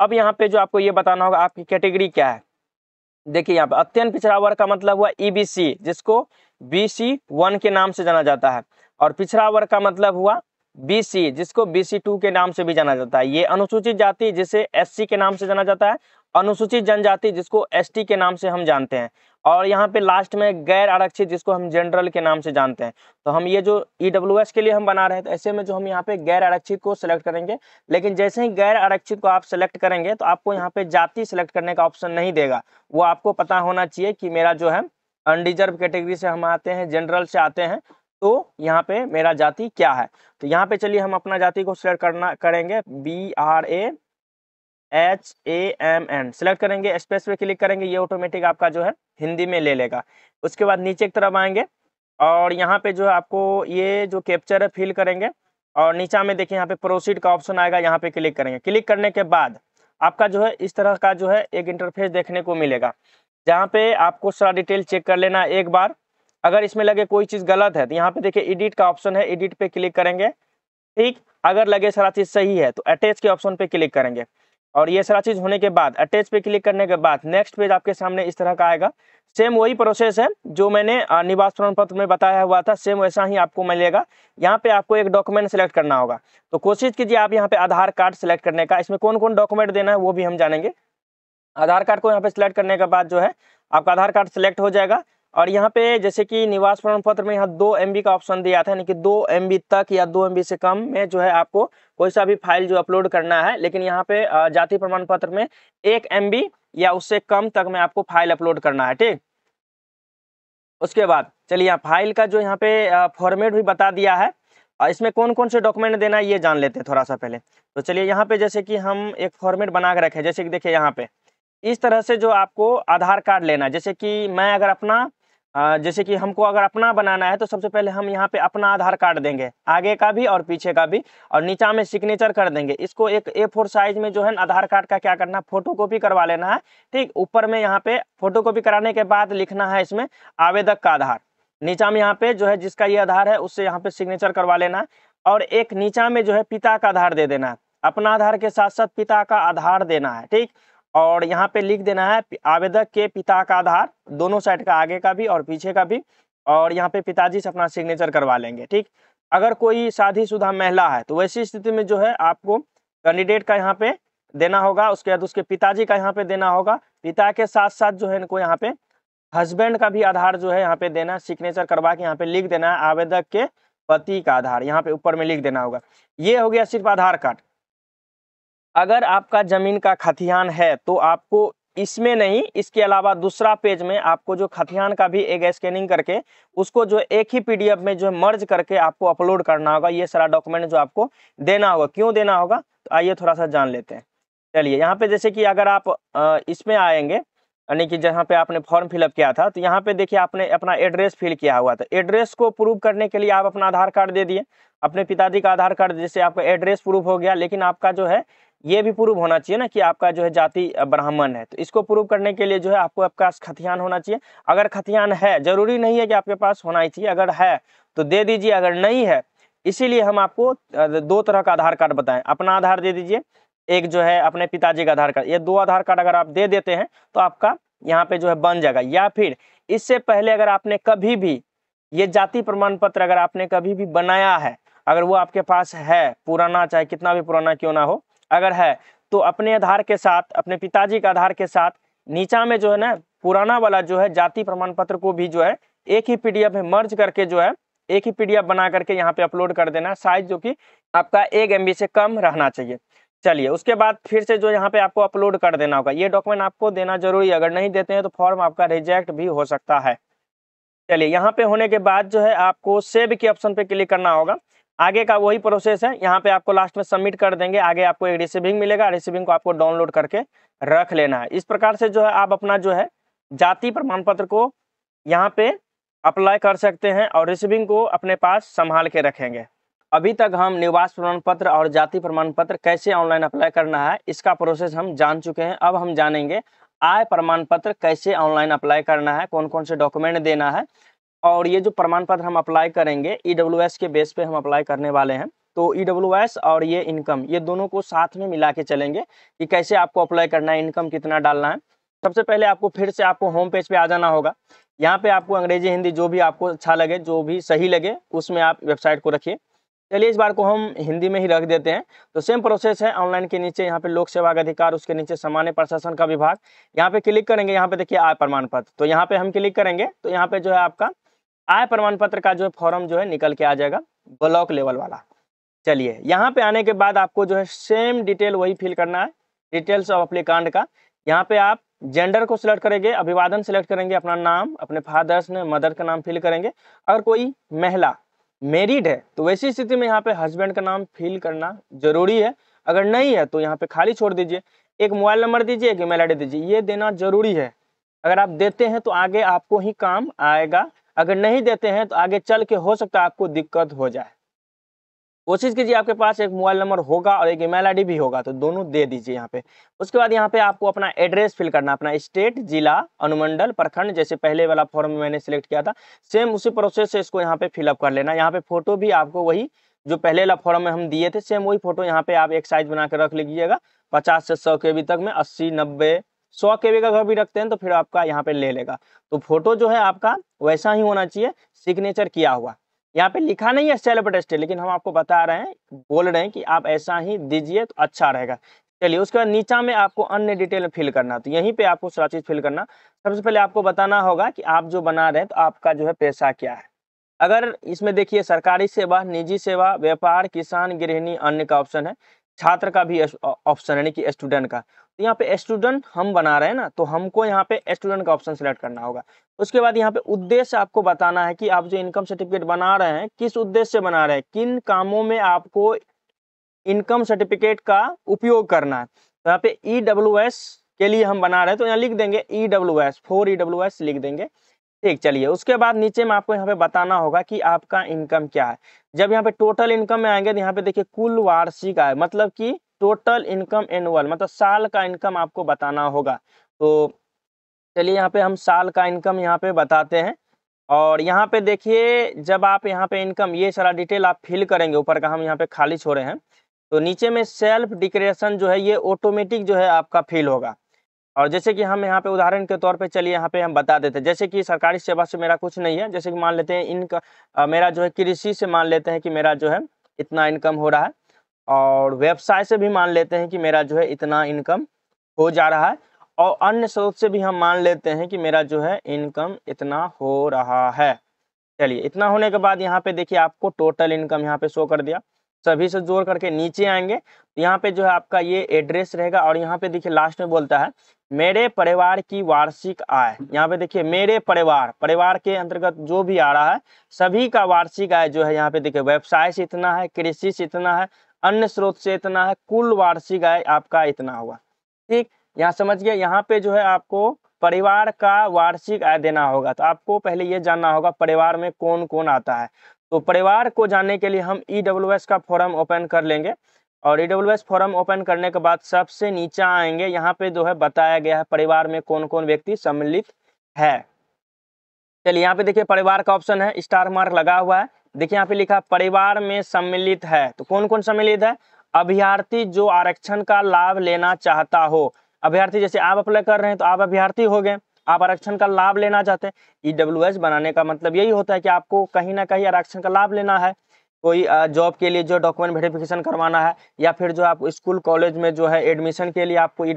अब यहाँ पे जो आपको ये बताना होगा आपकी कैटेगरी क्या है देखिए यहाँ पे अत्यंत पिछड़ा वर्ग का मतलब हुआ ईबीसी e जिसको बीसी वन के नाम से जाना जाता है और पिछड़ा वर्ग का मतलब हुआ बीसी जिसको बीसी टू के नाम से भी जाना जाता है ये अनुसूचित जाति जिसे एससी के नाम से जाना जाता है अनुसूचित जनजाति जिसको एसटी के नाम से हम जानते हैं और यहाँ पे लास्ट में गैर आरक्षित जिसको हम जनरल के नाम से जानते हैं तो हम ये जो ई e के लिए हम बना रहे हैं तो ऐसे में जो हम यहाँ पे गैर आरक्षित को सिलेक्ट करेंगे लेकिन जैसे ही गैर आरक्षित को आप सिलेक्ट करेंगे तो आपको यहाँ पे जाति सिलेक्ट करने का ऑप्शन नहीं देगा वो आपको पता होना चाहिए कि मेरा जो है अनडिजर्व कैटेगरी से हम आते हैं जनरल से आते हैं तो यहाँ पे मेरा जाति क्या है तो यहाँ पे चलिए हम अपना जाति को सिलेक्ट करना करेंगे B R A H A M N select करेंगे स्पेस पे क्लिक करेंगे ये ऑटोमेटिक आपका जो है हिंदी में ले लेगा उसके बाद नीचे की तरफ आएंगे और यहाँ पे जो है आपको ये जो कैप्चर है फिल करेंगे और नीचा में देखिए यहाँ पे प्रोसीड का ऑप्शन आएगा यहाँ पे क्लिक करेंगे क्लिक करने के बाद आपका जो है इस तरह का जो है एक इंटरफेस देखने को मिलेगा जहाँ पे आपको सारा डिटेल चेक कर लेना एक बार अगर इसमें लगे कोई चीज़ गलत है तो यहाँ पे देखिए एडिट का ऑप्शन है एडिट पे क्लिक करेंगे ठीक अगर लगे सारा चीज़ सही है तो अटैच के ऑप्शन पे क्लिक करेंगे और ये सारा चीज होने के बाद अटैच पे क्लिक करने के बाद नेक्स्ट पेज आपके सामने इस तरह का आएगा सेम वही प्रोसेस है जो मैंने निवास प्रमाण पत्र में बताया हुआ था सेम वैसा ही आपको मिलेगा यहाँ पे आपको एक डॉक्यूमेंट सेलेक्ट करना होगा तो कोशिश कीजिए आप यहाँ पे आधार कार्ड सेलेक्ट करने का इसमें कौन कौन डॉक्यूमेंट देना है वो भी हम जानेंगे आधार कार्ड को यहाँ पे सिलेक्ट करने के बाद जो है आपका आधार कार्ड सेलेक्ट हो जाएगा और यहाँ पे जैसे कि निवास प्रमाण पत्र में यहाँ दो एम का ऑप्शन दिया था यानी कि दो एम तक या दो एम से कम में जो है आपको कोई सा भी फाइल जो अपलोड करना है लेकिन यहाँ पे जाति प्रमाण पत्र में एक एम या उससे कम तक में आपको फाइल अपलोड करना है ठीक उसके बाद चलिए यहाँ फाइल का जो यहाँ पे फॉर्मेट भी बता दिया है और इसमें कौन कौन से डॉक्यूमेंट देना है ये जान लेते हैं थोड़ा सा पहले तो चलिए यहाँ पे जैसे कि हम एक फॉर्मेट बना के रखें जैसे कि देखिए यहाँ पे इस तरह से जो आपको आधार कार्ड लेना है जैसे कि मैं अगर अपना जैसे कि हमको अगर अपना बनाना है तो सबसे पहले हम यहाँ पे अपना आधार कार्ड देंगे आगे का भी और पीछे का भी और नीचा में सिग्नेचर कर देंगे इसको एक ए फोर साइज में जो है ना आधार कार्ड का क्या करना है फोटो कॉपी करवा लेना है ठीक ऊपर में यहाँ पे फोटो कॉपी कराने के बाद लिखना है इसमें आवेदक का आधार नीचा में यहाँ पे जो है जिसका ये आधार है उससे यहाँ पे सिग्नेचर करवा लेना और एक नीचा में जो है पिता का आधार दे देना अपना आधार के साथ साथ पिता का आधार देना है ठीक और यहाँ पे लिख देना है आवेदक के पिता का आधार दोनों साइड का आगे का भी और पीछे का भी और यहाँ पे पिताजी से अपना सिग्नेचर करवा लेंगे ठीक अगर कोई शादीशुदा महिला है तो वैसी स्थिति में जो है आपको कैंडिडेट का यहाँ पे देना होगा उसके बाद उसके पिताजी का यहाँ पे देना होगा पिता के साथ साथ जो है इनको यहाँ पे हस्बैंड का भी आधार जो है यहाँ पे देना सिग्नेचर करवा के यहाँ पे लिख देना है आवेदक के पति का आधार यहाँ पे ऊपर में लिख देना होगा ये हो गया सिर्फ आधार कार्ड अगर आपका ज़मीन का खतिहान है तो आपको इसमें नहीं इसके अलावा दूसरा पेज में आपको जो खतिहान का भी एक स्कैनिंग करके उसको जो एक ही पीडीएफ में जो मर्ज करके आपको अपलोड करना होगा ये सारा डॉक्यूमेंट जो आपको देना होगा क्यों देना होगा तो आइए थोड़ा सा जान लेते हैं चलिए यहाँ पे जैसे कि अगर आप इसमें आएंगे यानी कि जहाँ पे आपने फॉर्म फिलअप किया था तो यहाँ पे देखिए आपने अपना एड्रेस फिल किया हुआ था एड्रेस को प्रूव करने के लिए आप अपना आधार कार्ड दे दिए अपने पिताजी का आधार कार्ड जैसे आपका एड्रेस प्रूफ हो गया लेकिन आपका जो है ये भी प्रूव होना चाहिए ना कि आपका जो है जाति ब्राह्मण है तो इसको प्रूव करने के लिए जो है आपको आपका खतियान होना चाहिए अगर खतियान है जरूरी नहीं है कि आपके पास होना ही चाहिए अगर है तो दे दीजिए अगर नहीं है इसीलिए हम आपको दो तरह का आधार कार्ड बताएं अपना आधार दे दीजिए एक जो है अपने पिताजी का आधार कार्ड ये दो आधार कार्ड अगर आप दे देते हैं तो आपका यहाँ पे जो है बन जाएगा या फिर इससे पहले अगर आपने कभी भी ये जाति प्रमाण पत्र अगर आपने कभी भी बनाया है अगर वो आपके पास है पुराना चाहे कितना भी पुराना क्यों ना हो अगर है तो अपने आधार के साथ अपने पिताजी के आधार के साथ नीचा में जो है ना पुराना वाला जो है जाति प्रमाण पत्र को भी जो है एक ही पीडीएफ में मर्ज करके जो है एक ही पीडीएफ बना करके यहाँ पे अपलोड कर देना साइज जो कि आपका एक एम से कम रहना चाहिए चलिए उसके बाद फिर से जो यहाँ पे आपको अपलोड कर देना होगा ये डॉक्यूमेंट आपको देना जरूरी है अगर नहीं देते हैं तो फॉर्म आपका रिजेक्ट भी हो सकता है चलिए यहाँ पे होने के बाद जो है आपको सेव के ऑप्शन पे क्लिक करना होगा आगे का वही प्रोसेस है यहाँ पे आपको लास्ट में सबमिट कर देंगे आगे आपको एक रिसीविंग मिलेगा रिसीविंग को आपको डाउनलोड करके रख लेना है इस प्रकार से जो है आप अपना जो है जाति प्रमाण पत्र को यहाँ पे अप्लाई कर सकते हैं और रिसीविंग को अपने पास संभाल के रखेंगे अभी तक हम निवास प्रमाण पत्र और जाति प्रमाण पत्र कैसे ऑनलाइन अप्लाई करना है इसका प्रोसेस हम जान चुके हैं अब हम जानेंगे आय प्रमाण पत्र कैसे ऑनलाइन अप्लाई करना है कौन कौन से डॉक्यूमेंट देना है और ये जो प्रमाण पत्र हम अप्लाई करेंगे ई e के बेस पे हम अप्लाई करने वाले हैं तो ई e और ये इनकम ये दोनों को साथ में मिला के चलेंगे कि कैसे आपको अप्लाई करना है इनकम कितना डालना है सबसे पहले आपको फिर से आपको होम पेज पे आ जाना होगा यहाँ पे आपको अंग्रेजी हिंदी जो भी आपको अच्छा लगे जो भी सही लगे उसमें आप वेबसाइट को रखिए चलिए इस बार को हम हिंदी में ही रख देते हैं तो सेम प्रोसेस है ऑनलाइन के नीचे यहाँ पे लोक सेवा का अधिकार उसके नीचे सामान्य प्रशासन का विभाग यहाँ पे क्लिक करेंगे यहाँ पे देखिए आय प्रमाण पत्र तो यहाँ पे हम क्लिक करेंगे तो यहाँ पे जो है आपका आय प्रमाण पत्र का जो है फॉर्म जो है निकल के आ जाएगा ब्लॉक लेवल वाला चलिए यहाँ पे आने के बाद आपको जो है सेम डिटेल वही फिल करना है डिटेल्स ऑफ अपने कांड का यहाँ पे आप जेंडर को सिलेक्ट करेंगे अभिवादन सिलेक्ट करेंगे अपना नाम अपने फादर्स ने मदर का नाम फिल करेंगे अगर कोई महिला मेरिड है तो वैसी स्थिति में यहाँ पे हस्बैंड का नाम फिल करना जरूरी है अगर नहीं है तो यहाँ पे खाली छोड़ दीजिए एक मोबाइल नंबर दीजिए एक ईमेल आई दीजिए ये देना जरूरी है अगर आप देते हैं तो आगे आपको ही काम आएगा अगर नहीं देते हैं तो आगे चल के हो सकता है आपको दिक्कत हो जाए कोशिश कीजिए आपके पास एक मोबाइल नंबर होगा और एक ईमेल आईडी भी होगा तो दोनों दे दीजिए यहाँ पे उसके बाद यहाँ पे आपको अपना एड्रेस फिल करना अपना स्टेट जिला अनुमंडल प्रखंड जैसे पहले वाला फॉर्म मैंने सिलेक्ट किया था सेम उसी प्रोसेस से इसको यहाँ पे फिलअप कर लेना यहाँ पे फोटो भी आपको वही जो पहले वाला फॉर्म में हम दिए थे सेम वही फोटो यहाँ पे आप एक साइज बना कर रख लीजिएगा पचास से सौ के बी तक में अस्सी नब्बे सौ के का घर भी रखते हैं तो फिर आपका यहाँ पे ले लेगा तो फोटो जो है आपका वैसा ही होना चाहिए सिग्नेचर किया हुआ यहाँ पे लिखा नहीं है सेल्फ अटेस्टेड लेकिन हम आपको बता रहे हैं बोल रहे हैं कि आप ऐसा ही दीजिए तो अच्छा रहेगा चलिए उसके बाद नीचा में आपको अन्य डिटेल फिल करना तो यहीं पे आपको सारा चीज फिल करना सबसे पहले आपको बताना होगा कि आप जो बना रहे हैं तो आपका जो है पैसा क्या है अगर इसमें देखिए सरकारी सेवा निजी सेवा व्यापार किसान गृहिणी अन्य का ऑप्शन है छात्र का भी ऑप्शन यानी कि स्टूडेंट का तो यहाँ पे स्टूडेंट हम बना रहे हैं ना तो हमको यहाँ पे स्टूडेंट का ऑप्शन सिलेक्ट करना होगा उसके बाद यहाँ पे उद्देश्य आपको बताना है कि आप जो इनकम सर्टिफिकेट बना रहे हैं किस उद्देश्य से बना रहे हैं किन कामों में आपको इनकम सर्टिफिकेट का उपयोग करना है तो यहाँ पे ई e के लिए हम बना रहे हैं तो यहाँ लिख देंगे E W S for E W S लिख देंगे ठीक चलिए उसके बाद नीचे में आपको यहाँ पे बताना होगा कि आपका इनकम क्या है जब यहाँ पे टोटल इनकम में आएंगे तो यहाँ पे देखिए कुल वार्षिक आय मतलब कि टोटल इनकम एनुअल मतलब साल का इनकम आपको बताना होगा तो चलिए यहाँ पे हम साल का इनकम यहाँ पे बताते हैं और यहाँ पे देखिए जब आप यहाँ पे इनकम ये सारा डिटेल आप फिल करेंगे ऊपर का हम यहाँ पे खाली छोड़े हैं तो नीचे में सेल्फ डिक्रेशन जो है ये ऑटोमेटिक जो है आपका फिल होगा और जैसे कि हम यहाँ पे उदाहरण के तौर पे चलिए यहाँ पे हम बता देते हैं जैसे कि सरकारी सेवा से मेरा कुछ नहीं है जैसे कि मान लेते हैं इनका आ, मेरा जो है कृषि से मान लेते हैं कि मेरा जो है इतना इनकम हो रहा है और व्यवसाय से भी मान लेते हैं कि मेरा जो है इतना इनकम हो जा रहा है और अन्य स्रोत से भी हम मान लेते हैं कि मेरा जो है इनकम इतना हो रहा है चलिए इतना होने के बाद यहाँ पे देखिए आपको टोटल इनकम यहाँ पे शो कर दिया सभी से जोड़ करके नीचे आएंगे तो यहाँ पे जो है आपका ये एड्रेस रहेगा और यहाँ पे देखिए लास्ट में बोलता है मेरे परिवार की वार्षिक आय यहाँ पे देखिए मेरे परिवार परिवार के अंतर्गत जो भी आ रहा है सभी का वार्षिक आय जो है यहाँ पे देखिए व्यवसाय से इतना है कृषि से इतना है अन्य स्रोत से इतना है कुल वार्षिक आय आपका इतना होगा ठीक यहाँ समझ गया यहाँ पे जो है आपको परिवार का वार्षिक आय देना होगा तो आपको पहले ये जानना होगा परिवार में कौन कौन आता है तो परिवार को जानने के लिए हम ई e एस का फॉर्म ओपन कर लेंगे और E W S form open करने के बाद सबसे नीचा आएंगे यहाँ पे जो है बताया गया है परिवार में कौन कौन व्यक्ति सम्मिलित है चलिए यहाँ पे देखिए परिवार का ऑप्शन है स्टार मार्क लगा हुआ है देखिए यहाँ पे लिखा परिवार में सम्मिलित है तो कौन कौन सम्मिलित है अभ्यार्थी जो आरक्षण का लाभ लेना चाहता हो अभ्यार्थी जैसे आप अप्लाई कर रहे हैं तो आप अभ्यार्थी हो गए आप आरक्षण का लाभ लेना चाहते हैं ई e बनाने का मतलब यही होता है कि आपको कहीं ना कहीं आरक्षण का लाभ लेना है कोई जॉब के लिए जो डॉक्यूमेंट वेरिफिकेशन करवाना है या फिर जो आप स्कूल कॉलेज में जो है एडमिशन के लिए आपको ई e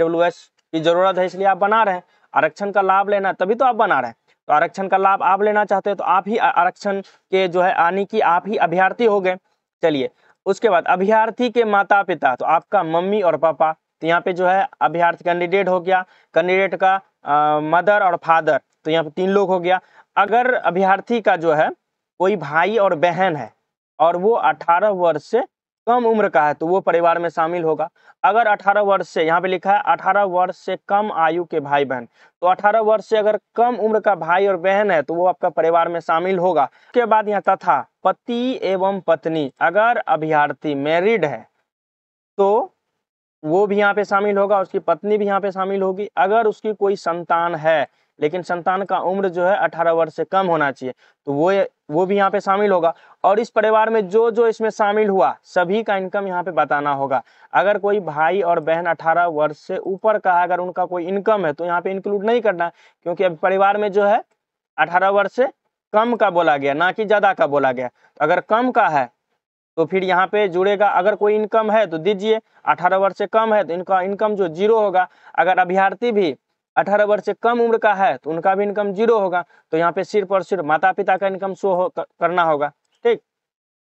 की जरूरत है इसलिए आप बना रहे हैं आरक्षण का लाभ लेना तभी तो आप बना रहे हैं तो आरक्षण का लाभ आप लेना चाहते हैं तो आप ही आरक्षण के जो है आने की आप ही अभ्यर्थी हो गए चलिए उसके बाद अभ्यर्थी के माता पिता तो आपका मम्मी और पापा तो यहाँ पे जो है अभ्यर्थी कैंडिडेट हो गया कैंडिडेट का मदर और फादर तो यहाँ पे तीन लोग हो गया अगर अभ्यर्थी का जो है कोई भाई और बहन है और वो 18 वर्ष से कम उम्र का है तो वो परिवार में शामिल होगा अगर 18 वर्ष से यहाँ पे लिखा है अठारह वर्ष से कम आयु के भाई बहन तो अठारह वर्ष से अगर कम उम्र का भाई और बहन है तो वो आपका परिवार में शामिल होगा उसके बाद यहाँ तथा पति एवं पत्नी अगर अभ्यार्थी मैरिड है तो वो भी यहाँ पे शामिल होगा उसकी पत्नी भी यहाँ पे शामिल होगी अगर उसकी कोई संतान है लेकिन संतान का उम्र जो है अठारह वर्ष से कम होना चाहिए तो वो वो भी यहाँ पे शामिल होगा और इस परिवार में जो जो इसमें शामिल हुआ सभी का इनकम यहाँ पे बताना होगा अगर कोई भाई और बहन 18 वर्ष से ऊपर का अगर उनका कोई इनकम है तो यहाँ पे इंक्लूड नहीं करना क्योंकि अब परिवार में जो है अठारह वर्ष से कम का बोला गया ना कि ज्यादा का बोला गया तो अगर कम का है तो फिर यहाँ पे जुड़ेगा अगर कोई इनकम है तो दीजिए अठारह वर्ष से कम है तो इनका इनकम जो जीरो होगा अगर अभ्यर्थी भी अठारह वर्ष से कम उम्र का है तो उनका भी इनकम जीरो होगा तो यहाँ पे सिर्फ और सिर्फ माता पिता का इनकम शो हो, करना होगा ठीक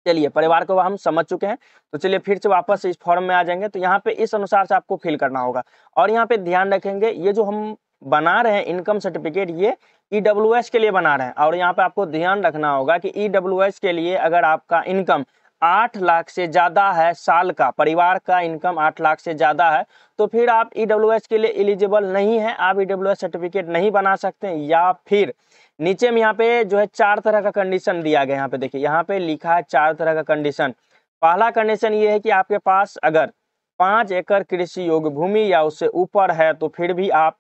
चलिए परिवार को हम समझ चुके हैं तो चलिए फिर से वापस इस फॉर्म में आ जाएंगे तो यहाँ पे इस अनुसार से आपको फिल करना होगा और यहाँ पे ध्यान रखेंगे ये जो हम बना रहे हैं इनकम सर्टिफिकेट ये ई e के लिए बना रहे हैं और यहाँ पे आपको ध्यान रखना होगा कि ई e के लिए अगर आपका इनकम आठ लाख से ज़्यादा है साल का परिवार का इनकम आठ लाख से ज़्यादा है तो फिर आप ई e के लिए एलिजिबल नहीं है आप ई e सर्टिफिकेट नहीं बना सकते या फिर नीचे में यहाँ पे जो है चार तरह का कंडीशन दिया गया यहाँ पे देखिए यहाँ पे लिखा है चार तरह का कंडीशन पहला कंडीशन ये है कि आपके पास अगर पांच एकड़ कृषि योग्य भूमि या उससे ऊपर है तो फिर भी आप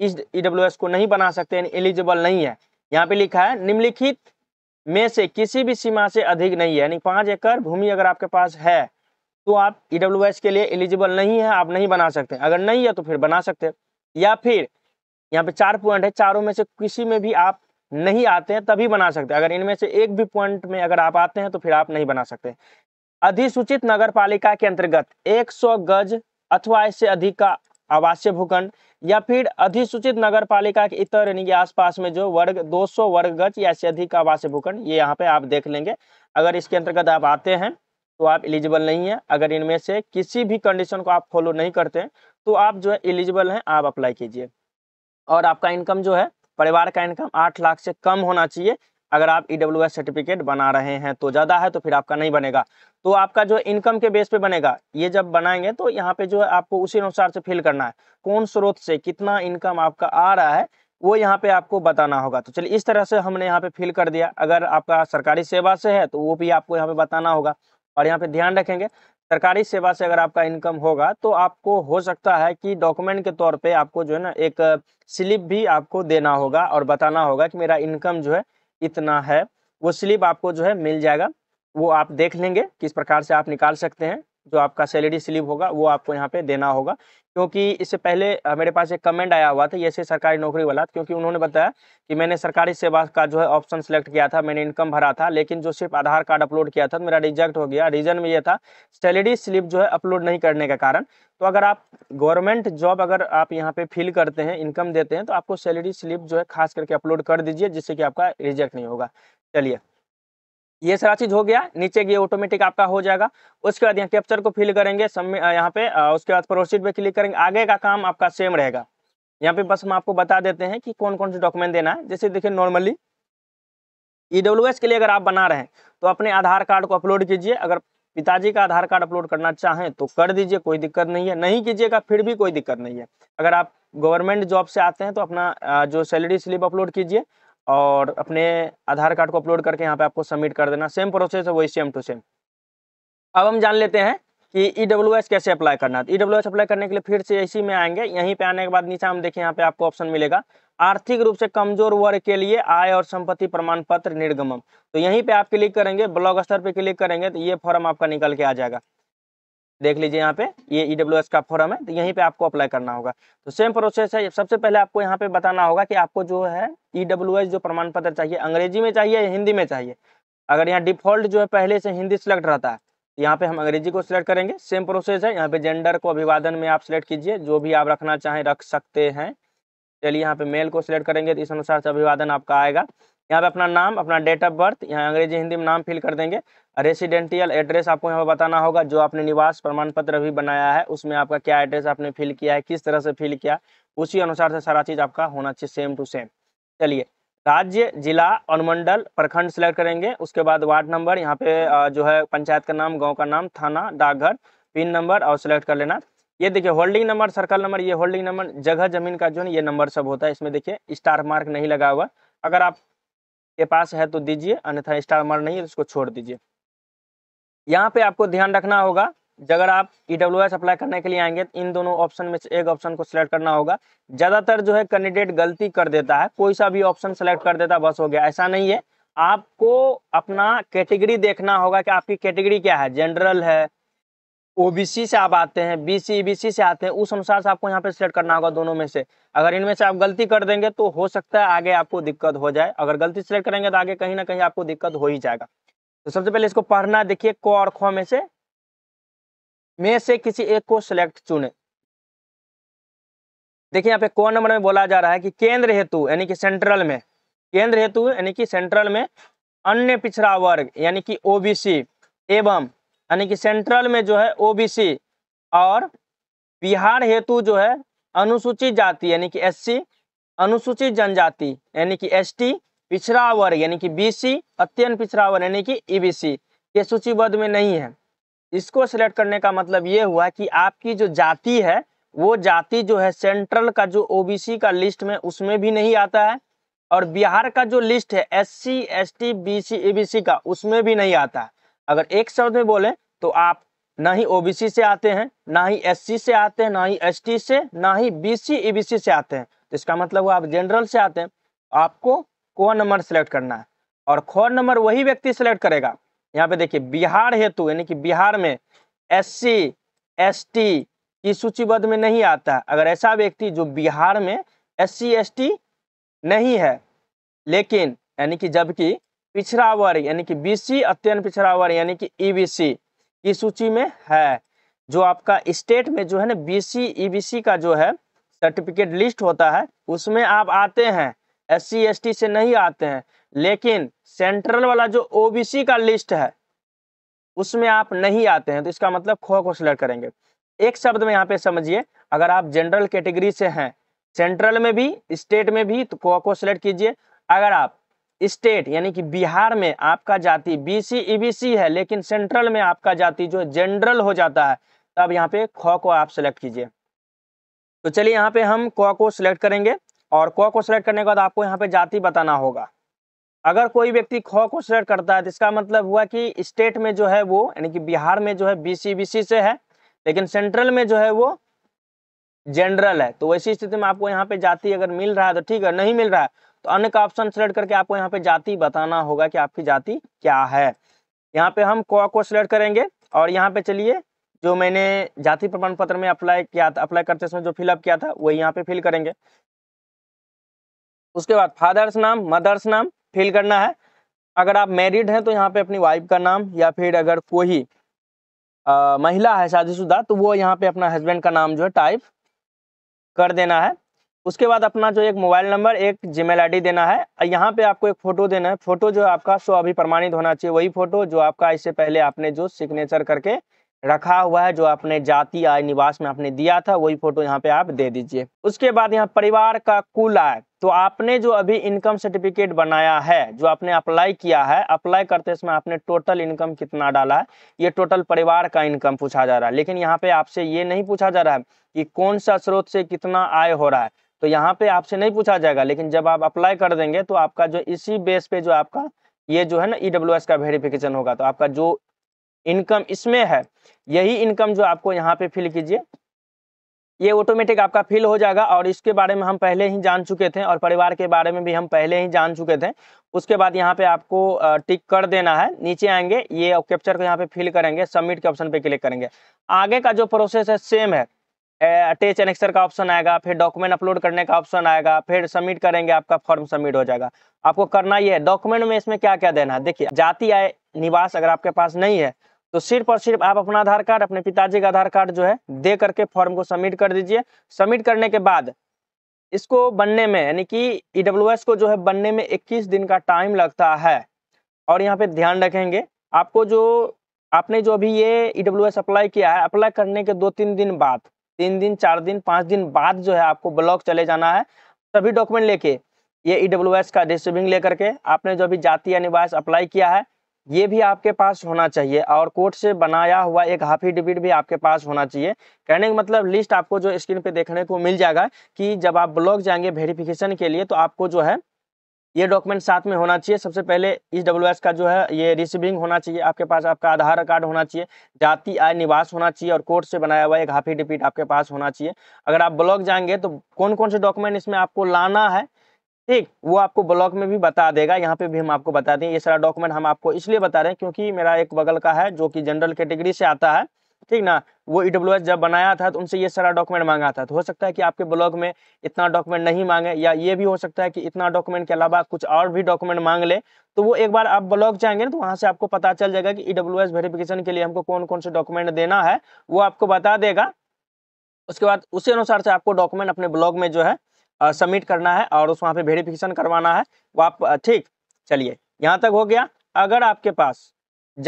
इस ई e को नहीं बना सकते एलिजिबल नहीं है यहाँ पे लिखा है निम्नलिखित में से किसी भी सीमा से अधिक नहीं है यानी पाँच एकड़ भूमि अगर आपके पास है तो आप ई e के लिए एलिजिबल नहीं है आप नहीं बना सकते अगर नहीं है तो फिर बना सकते या फिर यहाँ पे चार पॉइंट है चारों में से किसी में भी आप नहीं आते हैं तभी बना सकते अगर इनमें से एक भी पॉइंट में अगर आप आते हैं तो फिर आप नहीं बना सकते अधिसूचित नगर पालिका के अंतर्गत 100 गज अथवा इससे अधिक का आवासीय भूखंड या फिर अधिसूचित नगर पालिका के इतर यानी कि आसपास में जो वर्ग 200 वर्ग गज या से अधिक आवासीय भूखंड ये यहाँ पे आप देख लेंगे अगर इसके अंतर्गत आप आते हैं तो आप इलिजिबल नहीं है अगर इनमें से किसी भी कंडीशन को आप फॉलो नहीं करते तो आप जो है एलिजिबल हैं आप अप्लाई कीजिए और आपका इनकम जो है परिवार का इनकम आठ लाख से कम होना चाहिए अगर आप ई e सर्टिफिकेट बना रहे हैं तो ज़्यादा है तो फिर आपका नहीं बनेगा तो आपका जो इनकम के बेस पे बनेगा ये जब बनाएंगे तो यहाँ पे जो है आपको उसी अनुसार से फिल करना है कौन स्रोत से कितना इनकम आपका आ रहा है वो यहाँ पे आपको बताना होगा तो चलिए इस तरह से हमने यहाँ पे फिल कर दिया अगर आपका सरकारी सेवा से है तो वो भी आपको यहाँ पे बताना होगा और यहाँ पे ध्यान रखेंगे सरकारी सेवा से अगर आपका इनकम होगा तो आपको हो सकता है कि डॉक्यूमेंट के तौर पे आपको जो है ना एक स्लिप भी आपको देना होगा और बताना होगा कि मेरा इनकम जो है इतना है वो स्लिप आपको जो है मिल जाएगा वो आप देख लेंगे किस प्रकार से आप निकाल सकते हैं जो आपका सैलरी स्लिप होगा वो आपको यहाँ पे देना होगा क्योंकि इससे पहले मेरे पास एक कमेंट आया हुआ था ऐसे सरकारी नौकरी वाला क्योंकि उन्होंने बताया कि मैंने सरकारी सेवा का जो है ऑप्शन सेलेक्ट किया था मैंने इनकम भरा था लेकिन जो सिर्फ आधार कार्ड अपलोड किया था तो मेरा रिजेक्ट हो गया रीजन में यह था सैलरी स्लिप जो है अपलोड नहीं करने का कारण तो अगर आप गवर्नमेंट जॉब अगर आप यहाँ पे फिल करते हैं इनकम देते हैं तो आपको सैलरी स्लिप जो है खास करके अपलोड कर दीजिए जिससे कि आपका रिजेक्ट नहीं होगा चलिए ये सारा चीज हो गया नीचे ये ऑटोमेटिक आपका हो जाएगा उसके बाद यहाँ कैप्चर को फिल करेंगे यहाँ पे उसके बाद प्रोसीड पे क्लिक करेंगे आगे का काम आपका सेम रहेगा यहाँ पे बस हम आपको बता देते हैं कि कौन कौन से डॉक्यूमेंट देना है जैसे देखिए नॉर्मली ई e के लिए अगर आप बना रहे हैं तो अपने आधार कार्ड को अपलोड कीजिए अगर पिताजी का आधार कार्ड अपलोड करना चाहें तो कर दीजिए कोई दिक्कत नहीं है नहीं कीजिएगा फिर भी कोई दिक्कत नहीं है अगर आप गवर्नमेंट जॉब से आते हैं तो अपना जो सैलरी स्लिप अपलोड कीजिए और अपने आधार कार्ड को अपलोड करके यहाँ पे आपको सबमिट कर देना सेम प्रोसेस है वही सेम टू सेम अब हम जान लेते हैं कि ई डब्ल्यू एस कैसे अप्लाई करना है ई डब्ल्यू एस अप्लाई करने के लिए फिर से इसी में आएंगे यहीं पे आने के बाद नीचे हम देखें यहाँ पे आपको ऑप्शन मिलेगा आर्थिक रूप से कमजोर वर्ग के लिए आय और संपत्ति प्रमाण पत्र निर्गमन तो यहीं पे आप क्लिक करेंगे ब्लॉक स्तर पे क्लिक करेंगे तो ये फॉर्म आपका निकल के आ जाएगा देख लीजिए यहाँ पे ये ई e का फॉर्म है तो यहीं पे आपको अप्लाई करना होगा तो सेम प्रोसेस है सबसे पहले आपको यहाँ पे बताना होगा कि आपको जो है ई e जो प्रमाण पत्र चाहिए अंग्रेजी में चाहिए या हिंदी में चाहिए अगर यहाँ डिफॉल्ट जो है पहले से हिंदी सिलेक्ट रहता है तो यहाँ पे हम अंग्रेजी को सिलेक्ट करेंगे सेम प्रोसेस है यहाँ पे जेंडर को अभिवादन में आप सिलेक्ट कीजिए जो भी आप रखना चाहें रख सकते हैं चलिए यहाँ पे मेल को सिलेक्ट करेंगे तो इस अनुसार से अभिवादन आपका आएगा यहाँ पे अपना नाम अपना डेट ऑफ बर्थ यहाँ अंग्रेजी हिंदी में नाम फिल कर देंगे रेसिडेंटियल एड्रेस आपको यहाँ पर बताना होगा जो आपने निवास प्रमाण पत्र भी बनाया है उसमें आपका क्या एड्रेस आपने फिल किया है किस तरह से फिल किया उसी अनुसार से सारा चीज़ आपका होना चाहिए सेम टू सेम चलिए राज्य जिला अनुमंडल प्रखंड सेलेक्ट करेंगे उसके बाद वार्ड नंबर यहाँ पे जो है पंचायत का नाम गाँव का नाम थाना डाकघर पिन नंबर और सिलेक्ट कर लेना ये देखिए होल्डिंग नंबर सर्कल नंबर ये होल्डिंग नंबर जगह जमीन का जो है ये नंबर सब होता है इसमें देखिए स्टार मार्क नहीं लगा हुआ अगर आप के पास है तो दीजिए अन्यथा स्टार मार नहीं है उसको तो छोड़ दीजिए यहाँ पे आपको ध्यान रखना होगा अगर आप ई डब्ल्यू एस अप्लाई करने के लिए आएंगे तो इन दोनों ऑप्शन में से एक ऑप्शन को सिलेक्ट करना होगा ज़्यादातर जो है कैंडिडेट गलती कर देता है कोई सा भी ऑप्शन सेलेक्ट कर देता बस हो गया ऐसा नहीं है आपको अपना कैटेगरी देखना होगा कि आपकी कैटेगरी क्या है जनरल है ओबीसी से आप आते हैं बीसी बीसी से आते हैं उस अनुसार से आपको यहाँ पे सिलेक्ट करना होगा दोनों में से अगर इनमें से आप गलती कर देंगे तो हो सकता है आगे आपको दिक्कत हो जाए अगर गलती सिलेक्ट करेंगे तो आगे कहीं ना कहीं आपको दिक्कत हो ही जाएगा तो सबसे पहले इसको पढ़ना देखिए को और खो में से में से किसी एक को सिलेक्ट चुने देखिए यहाँ पे कौन नंबर में बोला जा रहा है कि केंद्र हेतु यानी कि सेंट्रल में केंद्र हेतु यानी कि सेंट्रल में अन्य पिछड़ा वर्ग यानी कि ओबीसी एवं यानी कि सेंट्रल में जो है ओबीसी और बिहार हेतु जो है अनुसूचित जाति यानी कि एससी अनुसूचित जनजाति यानी कि एसटी पिछड़ा वर्ग यानी कि बीसी अत्यंत पिछड़ा वर्ग यानी कि ईबीसी e ये सूचीबद्ध में नहीं है इसको सिलेक्ट करने का मतलब ये हुआ कि आपकी जो जाति है वो जाति जो है सेंट्रल का जो ओबीसी का लिस्ट में उसमें भी नहीं आता है और बिहार का जो लिस्ट है S C S T B C A B C का उसमें भी नहीं आता है अगर एक शब्द में बोलें तो आप ना ही ओबीसी से आते हैं ना ही एससी से आते हैं ना ही एसटी से ना ही बीसी ईबीसी e से आते हैं तो इसका मतलब आप जनरल से आते हैं आपको को नंबर सेलेक्ट करना है और खो नंबर वही व्यक्ति सेलेक्ट करेगा यहाँ पे देखिए बिहार हेतु यानी कि बिहार में एससी एसटी की सूचीबद्ध में नहीं आता है अगर ऐसा व्यक्ति जो बिहार में एस सी नहीं है लेकिन यानी कि जबकि पिछड़ा वर्ग यानी कि बीसी अत्यंत पिछड़ा वर्ग यानी कि ईबीसी e की सूची में है जो आपका स्टेट में जो है ना बीसी ईबीसी e का जो है सर्टिफिकेट लिस्ट होता है उसमें आप आते हैं एस सी से नहीं आते हैं लेकिन सेंट्रल वाला जो सी का लिस्ट है उसमें आप नहीं आते हैं तो इसका मतलब खो को सिलेक्ट करेंगे एक शब्द में यहाँ पे समझिए अगर आप जनरल कैटेगरी से हैं सेंट्रल में भी स्टेट में भी तो खो को सिलेक्ट कीजिए अगर आप स्टेट यानी कि बिहार में आपका जाति बीसी ईबीसी e है लेकिन सेंट्रल में आपका जाति जो जनरल हो जाता है तब तो यहाँ पे ख को आप सिलेक्ट कीजिए तो चलिए यहाँ पे हम क को सिलेक्ट करेंगे और क को सिलेक्ट करने के बाद आपको यहाँ पे जाति बताना होगा अगर कोई व्यक्ति ख को सिलेक्ट करता है तो इसका मतलब हुआ कि स्टेट में जो है वो यानी कि बिहार में जो है बीसी बीसी e से है लेकिन सेंट्रल में जो है वो जनरल है तो वैसी स्थिति में आपको यहाँ पे जाति अगर मिल रहा है तो ठीक है नहीं मिल रहा है तो अन्य का ऑप्शन सेलेक्ट करके आपको यहाँ पे जाति बताना होगा कि आपकी जाति क्या है यहाँ पे हम क को सिलेक्ट करेंगे और यहाँ पे चलिए जो मैंने जाति प्रमाण पत्र में अप्लाई किया था अप्लाई करते समय जो फिलअप किया था वही यहाँ पे फिल करेंगे उसके बाद फादर्स नाम मदर्स नाम फिल करना है अगर आप मैरिड हैं तो यहाँ पे अपनी वाइफ का नाम या फिर अगर कोई महिला है शादीशुदा तो वो यहाँ पे अपना हस्बैंड का नाम जो है टाइप कर देना है उसके बाद अपना जो एक मोबाइल नंबर एक जीमेल आईडी देना है यहाँ पे आपको एक फ़ोटो देना है फ़ोटो जो आपका सो अभी प्रमाणित होना चाहिए वही फ़ोटो जो आपका इससे पहले आपने जो सिग्नेचर करके रखा हुआ है जो आपने जाति आय निवास में आपने दिया था वही फोटो यहाँ पे आप दे दीजिए उसके बाद यहाँ परिवार का कुल आय तो आपने जो अभी इनकम सर्टिफिकेट बनाया है जो आपने अप्लाई किया है अप्लाई करते समय आपने टोटल इनकम कितना डाला है ये टोटल परिवार का इनकम पूछा जा रहा है लेकिन यहाँ पे आपसे ये नहीं पूछा जा रहा है कि कौन सा स्रोत से कितना आय हो रहा है तो यहाँ पे आपसे नहीं पूछा जाएगा लेकिन जब आप अप्लाई कर देंगे तो आपका जो इसी बेस पे जो आपका ये जो है ना ई e का वेरिफिकेशन होगा तो आपका जो इनकम इसमें है यही इनकम जो आपको यहाँ पे फिल कीजिए ये ऑटोमेटिक आपका फिल हो जाएगा और इसके बारे में हम पहले ही जान चुके थे और परिवार के बारे में भी हम पहले ही जान चुके थे उसके बाद यहाँ पे आपको टिक कर देना है नीचे आएंगे ये कैप्चर को यहाँ पे फिल करेंगे सबमिट के ऑप्शन पे क्लिक करेंगे आगे का जो प्रोसेस है सेम है अटैच एनेक्सर का ऑप्शन आएगा फिर डॉक्यूमेंट अपलोड करने का ऑप्शन आएगा फिर सबमिट करेंगे आपका फॉर्म सबमिट हो जाएगा आपको करना ये डॉक्यूमेंट में इसमें क्या क्या देना है देखिए जाति आय निवास अगर आपके पास नहीं है तो सिर्फ और सिर्फ आप अपना आधार कार्ड अपने पिताजी का आधार कार्ड जो है दे करके फॉर्म को सबमिट कर दीजिए सबमिट करने के बाद इसको बनने में यानी कि ई e को जो है बनने में इक्कीस दिन का टाइम लगता है और यहाँ पे ध्यान रखेंगे आपको जो आपने जो अभी ये ई e अप्लाई किया है अप्लाई करने के दो तीन दिन बाद तीन दिन चार दिन पाँच दिन बाद जो है आपको ब्लॉक चले जाना है सभी डॉक्यूमेंट लेके ये ई e का रिसिविंग लेकर के आपने जो भी जाति या निवास अप्लाई किया है ये भी आपके पास होना चाहिए और कोर्ट से बनाया हुआ एक हाफी डिबिट भी आपके पास होना चाहिए कहने का मतलब लिस्ट आपको जो स्क्रीन पे देखने को मिल जाएगा कि जब आप ब्लॉक जाएंगे वेरिफिकेशन के लिए तो आपको जो है ये डॉक्यूमेंट साथ में होना चाहिए सबसे पहले इस डब्ल्यू का जो है ये रिसीविंग होना चाहिए आपके पास आपका आधार कार्ड होना चाहिए जाति आय निवास होना चाहिए और कोर्ट से बनाया हुआ एक हाफी डिपीट आपके पास होना चाहिए अगर आप ब्लॉक जाएंगे तो कौन कौन से डॉक्यूमेंट इसमें आपको लाना है ठीक वो आपको ब्लॉक में भी बता देगा यहाँ पे भी हम आपको बता दें ये सारा डॉक्यूमेंट हम आपको इसलिए बता रहे हैं क्योंकि मेरा एक बगल का है जो कि जनरल कैटेगरी से आता है ठीक ना वो ई e जब बनाया था तो उनसे ये सारा डॉक्यूमेंट मांगा था तो हो सकता है कि आपके ब्लॉग में इतना डॉक्यूमेंट नहीं मांगे या ये भी हो सकता है कि इतना डॉक्यूमेंट के अलावा कुछ और भी डॉक्यूमेंट मांग ले तो वो एक बार आप ब्लॉग जाएंगे ना तो वहाँ से आपको पता चल जाएगा कि ई e वेरिफिकेशन के लिए हमको कौन कौन से डॉक्यूमेंट देना है वो आपको बता देगा उसके बाद उसी अनुसार से आपको डॉक्यूमेंट अपने ब्लॉग में जो है सबमिट करना है और उस वहाँ पे वेरीफिकेशन करवाना है वो आप ठीक चलिए यहाँ तक हो गया अगर आपके पास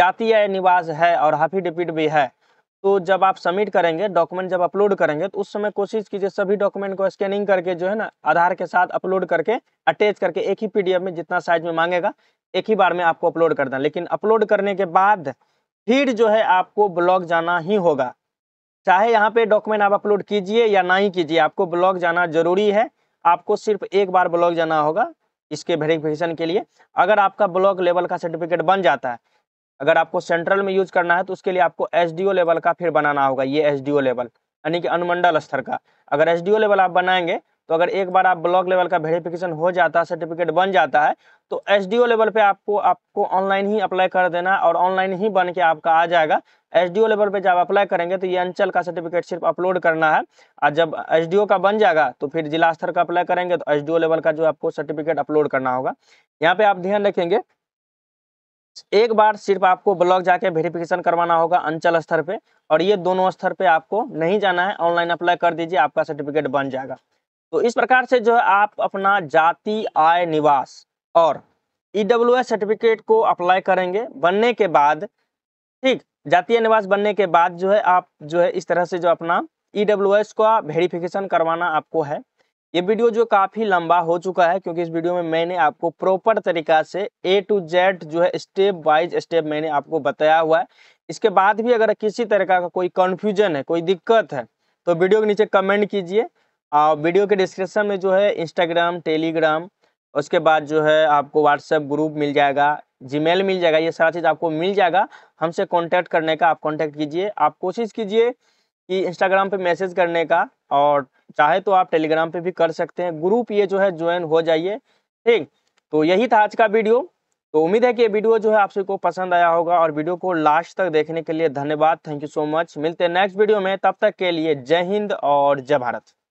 जातीय निवास है और हाफी डिपिट भी है तो जब आप सबमिट करेंगे डॉक्यूमेंट जब अपलोड करेंगे तो उस समय कोशिश कीजिए सभी डॉक्यूमेंट को स्कैनिंग करके जो है ना आधार के साथ अपलोड करके अटैच करके एक ही पीडीएफ में जितना साइज में मांगेगा एक ही बार में आपको अपलोड कर दें लेकिन अपलोड करने के बाद फिर जो है आपको ब्लॉग जाना ही होगा चाहे यहाँ पे डॉक्यूमेंट आप अपलोड कीजिए या ना ही कीजिए आपको ब्लॉग जाना जरूरी है आपको सिर्फ एक बार ब्लॉग जाना होगा इसके वेरिफिकेशन के लिए अगर आपका ब्लॉक लेवल का सर्टिफिकेट बन जाता है अगर आपको सेंट्रल में यूज करना है तो उसके लिए आपको एस लेवल का फिर बनाना होगा ये एस लेवल यानी कि अनुमंडल स्तर का अगर एस लेवल आप बनाएंगे तो अगर एक बार आप ब्लॉक लेवल का वेरिफिकेशन हो जाता है सर्टिफिकेट बन जाता है तो एस लेवल पे आपको आपको ऑनलाइन ही अप्लाई कर देना और ऑनलाइन ही बन के आपका आ जाएगा एस लेवल पे जब अप्लाई करेंगे तो ये अंचल का सर्टिफिकेट सिर्फ अपलोड करना है और जब एस का बन जाएगा तो फिर जिला स्तर का अप्लाई करेंगे तो एस लेवल का जो आपको सर्टिफिकेट अपलोड करना होगा यहाँ पे आप ध्यान रखेंगे एक बार सिर्फ आपको ब्लॉक जाके वेरिफिकेशन करवाना होगा अंचल स्तर पे और ये दोनों स्तर पे आपको नहीं जाना है ऑनलाइन अप्लाई कर दीजिए आपका सर्टिफिकेट बन जाएगा तो इस प्रकार से जो है आप अपना जाति आय निवास और ई e सर्टिफिकेट को अप्लाई करेंगे बनने के बाद ठीक जातीय निवास बनने के बाद जो है आप जो है इस तरह से जो अपना ई का वेरिफिकेशन करवाना आपको है ये वीडियो जो काफ़ी लंबा हो चुका है क्योंकि इस वीडियो में मैंने आपको प्रॉपर तरीका से ए टू जेड जो है स्टेप बाइज स्टेप मैंने आपको बताया हुआ है इसके बाद भी अगर किसी तरह का कोई कन्फ्यूजन है कोई दिक्कत है तो वीडियो के नीचे कमेंट कीजिए और वीडियो के डिस्क्रिप्शन में जो है इंस्टाग्राम टेलीग्राम उसके बाद जो है आपको व्हाट्सएप ग्रुप मिल जाएगा जीमेल मिल जाएगा ये सारा चीज़ आपको मिल जाएगा हमसे कॉन्टैक्ट करने का आप कॉन्टैक्ट कीजिए आप कोशिश कीजिए कि इंस्टाग्राम पे मैसेज करने का और चाहे तो आप टेलीग्राम पे भी कर सकते हैं ग्रुप ये जो है ज्वाइन हो जाइए ठीक तो यही था आज का वीडियो तो उम्मीद है कि ये वीडियो जो है आप सबको पसंद आया होगा और वीडियो को लास्ट तक देखने के लिए धन्यवाद थैंक यू सो मच मिलते हैं नेक्स्ट वीडियो में तब तक के लिए जय हिंद और जय भारत